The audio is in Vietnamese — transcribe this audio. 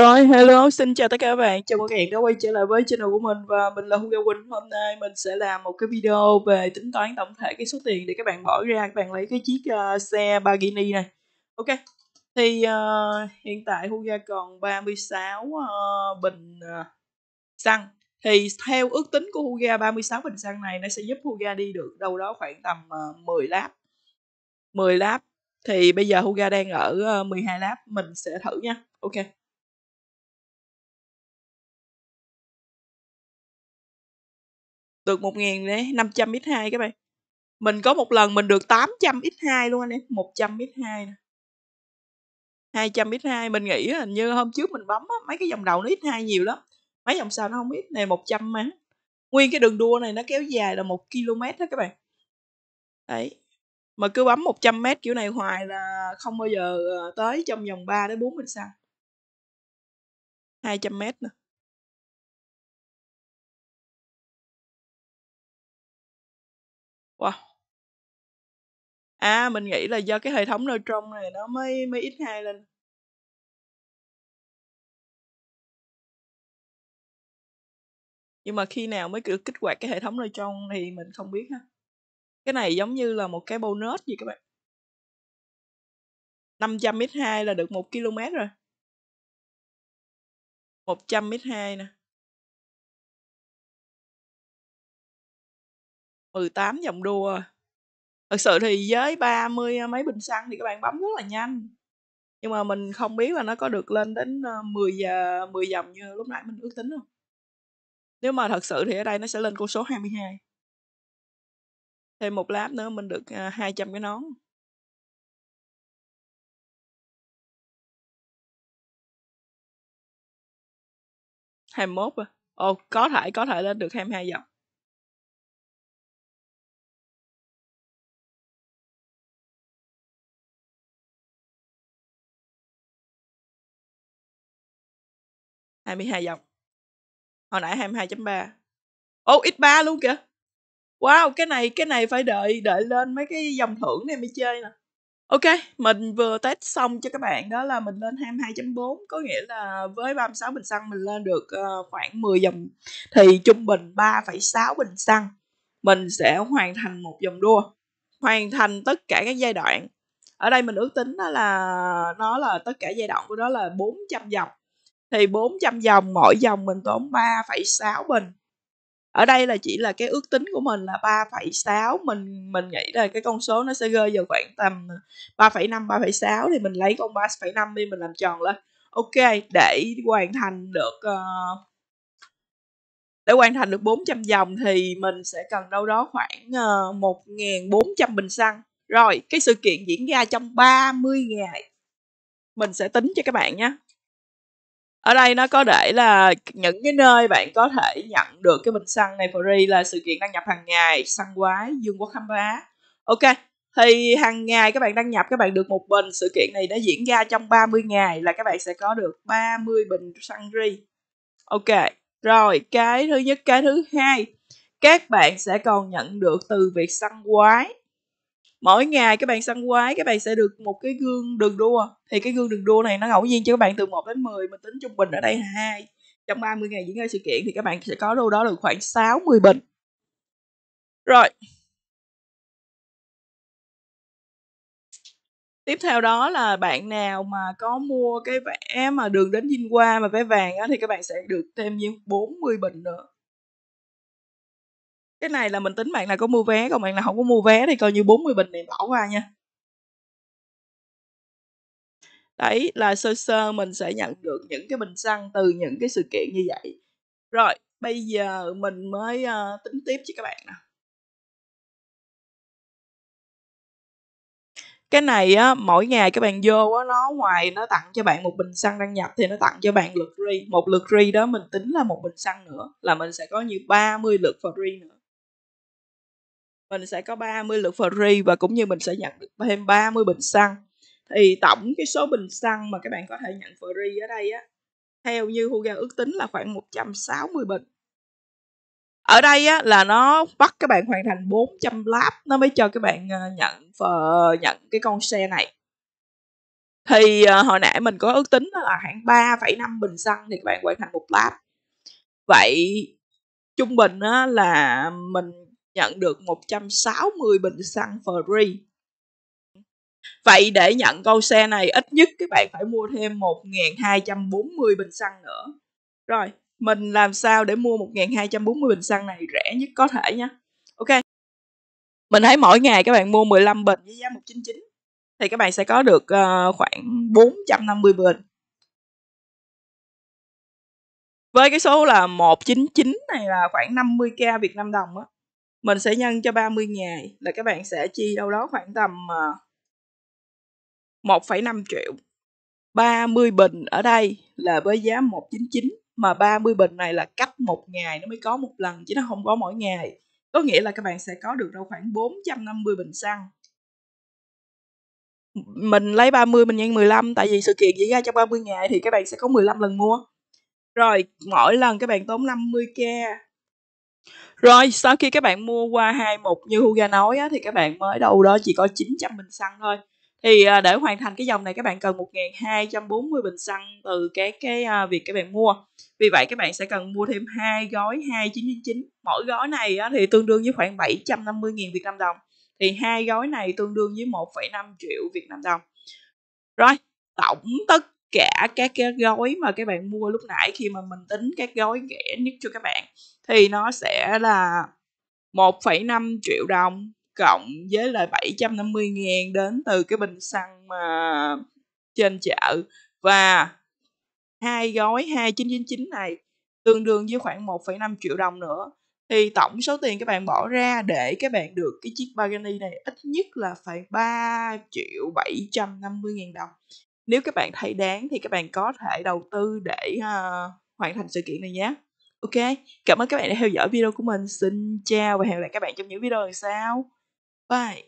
Rồi, hello, xin chào tất cả các bạn. Chào mừng các bạn đã quay trở lại với channel của mình và mình là Hugo Quỳnh. Hôm nay mình sẽ làm một cái video về tính toán tổng thể cái số tiền để các bạn bỏ ra các bạn lấy cái chiếc uh, xe Bagini này. Ok. Thì uh, hiện tại Hugo còn 36 uh, ờ, bình uh, xăng. Thì theo ước tính của Hugo 36 bình xăng này nó sẽ giúp Hugo đi được đâu đó khoảng tầm uh, 10 lap. 10 lap thì bây giờ Huga đang ở 12 lap mình sẽ thử nha ok được 1.000 đến 500 x2 các bạn mình có một lần mình được 800 x2 luôn anh em 100 x2 nè 200 x2 mình nghĩ hình như hôm trước mình bấm á, mấy cái dòng đầu nó x2 nhiều lắm mấy dòng sau nó không ít này 100 mà nguyên cái đường đua này nó kéo dài là một km đó các bạn đấy mà cứ bấm 100 m kiểu này hoài là không bao giờ ờ, tới trong vòng 3 đến 4 mình sao 200 m nữa À, mình nghĩ là do cái hệ thống neutron này nó mới mới ít hai lên. Nhưng mà khi nào mới kiểu kích hoạt cái hệ thống neutron thì mình không biết ha. Cái này giống như là một cái bonus gì các bạn. 500 X2 là được 1 km rồi. 100 X2 nè. 18 vòng đua thật sự thì với ba mươi mấy bình xăng thì các bạn bấm rất là nhanh nhưng mà mình không biết là nó có được lên đến 10 ờ, giờ 10 dòng như lúc nãy mình ước tính không nếu mà thật sự thì ở đây nó sẽ lên con số 22 thêm một láp nữa mình được 200 à, cái nón hai mốt à ồ có thể có thể lên được 22 dòng 22 dòng hồi nãy 22.3 ô oh, x3 luôn kìa wow cái này cái này phải đợi đợi lên mấy cái dòng thưởng này mới chơi nè Ok, mình vừa test xong cho các bạn đó là mình lên 22.4 có nghĩa là với 36 bình xăng mình lên được ờ, khoảng 10 dòng thì trung bình 3,6 bình xăng mình sẽ hoàn thành một dòng đua hoàn thành tất cả các giai đoạn ở đây mình ước tính đó là nó là tất cả giai đoạn của nó là 400 dòng thì 400 dòng mỗi dòng mình tốn 3,6 bình ở đây là chỉ là cái ước tính của mình là 3,6 mình mình nghĩ là cái con số nó sẽ rơi vào khoảng tầm 3,5 3,6 thì mình lấy con 3,5 đi mình làm tròn lên ok để hoàn thành được uh, để hoàn thành được 400 dòng thì mình sẽ cần đâu đó khoảng uh, ờ, 1.400 bình xăng rồi cái sự kiện diễn ra trong 30 ngày mình sẽ tính cho các bạn nhé ở đây nó có để là những cái nơi bạn có thể nhận được cái bình xăng này free là sự kiện đăng nhập hàng ngày xăng quái dương quốc khám phá ok thì hàng ngày các bạn đăng nhập các bạn được một bình sự kiện này đã diễn ra trong 30 ngày là các bạn sẽ có được 30 bình xăng ri ok rồi cái thứ nhất cái thứ hai các bạn sẽ còn nhận được từ việc săn quái mỗi ngày các bạn săn quái các bạn sẽ được một cái gương đường đua thì cái gương đường đua này nó ngẫu nhiên cho các bạn từ 1 đến 10 mình tính trung bình ở đây hai 2 trong 30 ngày diễn ra sự kiện thì các bạn sẽ có đâu đó được khoảng 60 bình rồi tiếp theo đó là bạn nào mà có mua cái vẽ mà đường đến vinh qua mà vé vàng á, thì các bạn sẽ được thêm nhiêu 40 bình nữa cái này là mình tính bạn là có mua vé còn bạn nào không có mua vé thì coi như 40 bình này bỏ qua nha đấy là sơ sơ mình sẽ nhận được những cái bình xăng từ những cái sự kiện như vậy rồi bây giờ mình mới uh, tính tiếp cho các bạn nè cái này á mỗi ngày các bạn vô á nó ngoài nó tặng cho bạn một bình xăng đăng nhập thì nó tặng cho bạn lượt ri một lượt ri đó mình tính là một bình xăng nữa là mình sẽ có như 30 lượt free nữa mình sẽ có 30 lượt free và cũng như mình sẽ nhận được thêm 30 bình xăng thì tổng cái số bình xăng mà các bạn có thể nhận free ở đây á theo như Huga ước tính là khoảng 160 bình ở đây á, là nó bắt các bạn hoàn thành 400 lap nó mới cho các bạn ờ, nhận nhận cái con xe này thì ờ, hồi nãy mình có ước tính là khoảng 3,5 bình xăng thì các bạn hoàn thành một lap vậy trung bình á, là mình nhận được 160 bình xăng free. Vậy để nhận câu xe này ít nhất các bạn phải mua thêm 1.240 bình xăng nữa. Rồi, mình làm sao để mua 1.240 bình xăng này rẻ nhất có thể nha. Ok. Mình thấy mỗi ngày các bạn mua 15 bình với giá 199 thì các bạn sẽ có được uh, khoảng 450 bình. Với cái số là 199 này là khoảng 50k Việt Nam đồng á mình sẽ nhân cho 30 ngày là các bạn sẽ chi đâu đó khoảng tầm 1,5 ờ, triệu 30 bình ở đây là với giá 199 mà 30 bình này là cách một ngày nó mới có một lần chứ nó không có mỗi ngày có nghĩa là các bạn sẽ có được đâu khoảng 450 bình xăng mình lấy 30 mình nhân 15 tại vì sự kiện diễn ra trong 30 ngày thì các bạn sẽ có 15 lần mua rồi mỗi lần các bạn tốn 50k rồi, sau khi các bạn mua qua 2 mục như Huga nói á, thì các bạn mới đâu đó chỉ có 900 bình xăng thôi. Thì, à, để hoàn thành cái dòng này các bạn cần 1.240 bình xăng từ cái cái, à, a, việc các bạn mua. Vì vậy các bạn sẽ cần mua thêm hai gói 2.999, mỗi gói này á, thì tương đương với khoảng 750.000 Việt Nam đồng. Thì hai gói này tương đương với 1,5 triệu Việt Nam đồng. Rồi, tổng tất cả các cái gói mà các bạn mua lúc nãy khi mà mình tính các gói rẻ nhất cho các bạn thì nó sẽ là 1,5 triệu đồng cộng với lại 750 ngàn đến từ cái bình xăng mà trên chợ và hai gói 2999 này tương đương với khoảng 1,5 triệu đồng nữa thì tổng số tiền các bạn bỏ ra để các bạn được cái chiếc Pagani này ít nhất là phải 3 triệu 750 ngàn đồng nếu các bạn thấy đáng thì các bạn có thể đầu tư để uh, hoàn thành sự kiện này nhé ok cảm ơn các bạn đã theo dõi video của mình xin chào và hẹn gặp lại các bạn trong những video lần sau bye